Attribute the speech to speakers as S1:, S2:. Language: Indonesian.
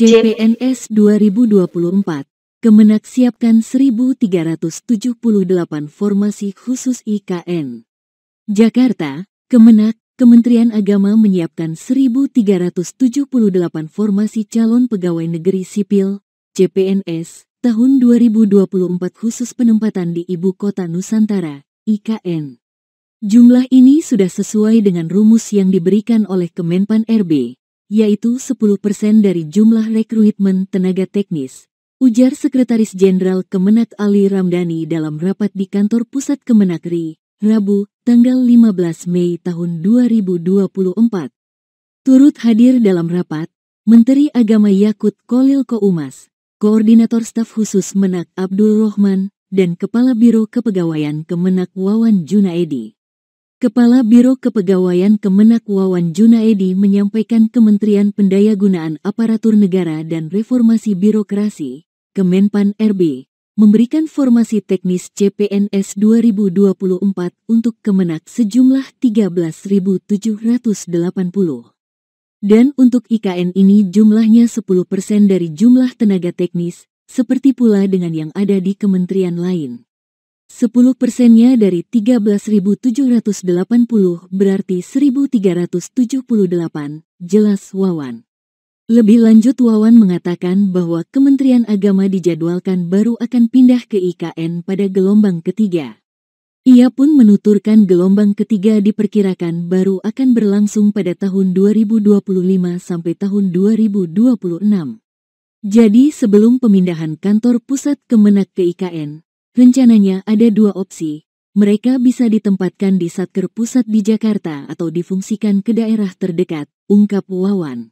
S1: CPNS 2024, Kemenak siapkan 1.378 formasi khusus IKN. Jakarta, Kemenak, Kementerian Agama menyiapkan 1.378 formasi calon pegawai negeri sipil, CPNS, tahun 2024 khusus penempatan di Ibu Kota Nusantara, IKN. Jumlah ini sudah sesuai dengan rumus yang diberikan oleh Kemenpan RB yaitu 10% dari jumlah rekrutmen tenaga teknis, ujar Sekretaris Jenderal Kemenak Ali Ramdhani dalam rapat di kantor pusat Kemenakri, Rabu, tanggal 15 Mei tahun 2024. Turut hadir dalam rapat, Menteri Agama Yakut Kolil Koumas, Koordinator Staf Khusus Menak Abdul Rohman, dan Kepala Biro Kepegawaian Kemenak Wawan Junaedi. Kepala Biro Kepegawaian Kemenak Wawan Junaedi menyampaikan Kementerian Pendayagunaan Aparatur Negara dan Reformasi Birokrasi, Kemenpan RB, memberikan formasi teknis CPNS 2024 untuk Kemenak sejumlah 13.780. Dan untuk IKN ini jumlahnya 10% dari jumlah tenaga teknis, seperti pula dengan yang ada di kementerian lain. 10 persennya dari 13.780 berarti 1.378, jelas Wawan. Lebih lanjut Wawan mengatakan bahwa Kementerian Agama dijadwalkan baru akan pindah ke IKN pada gelombang ketiga. Ia pun menuturkan gelombang ketiga diperkirakan baru akan berlangsung pada tahun 2025 sampai tahun 2026. Jadi sebelum pemindahan kantor pusat Kemenak ke IKN, Rencananya ada dua opsi. Mereka bisa ditempatkan di Satker Pusat di Jakarta atau difungsikan ke daerah terdekat, ungkap Wawan.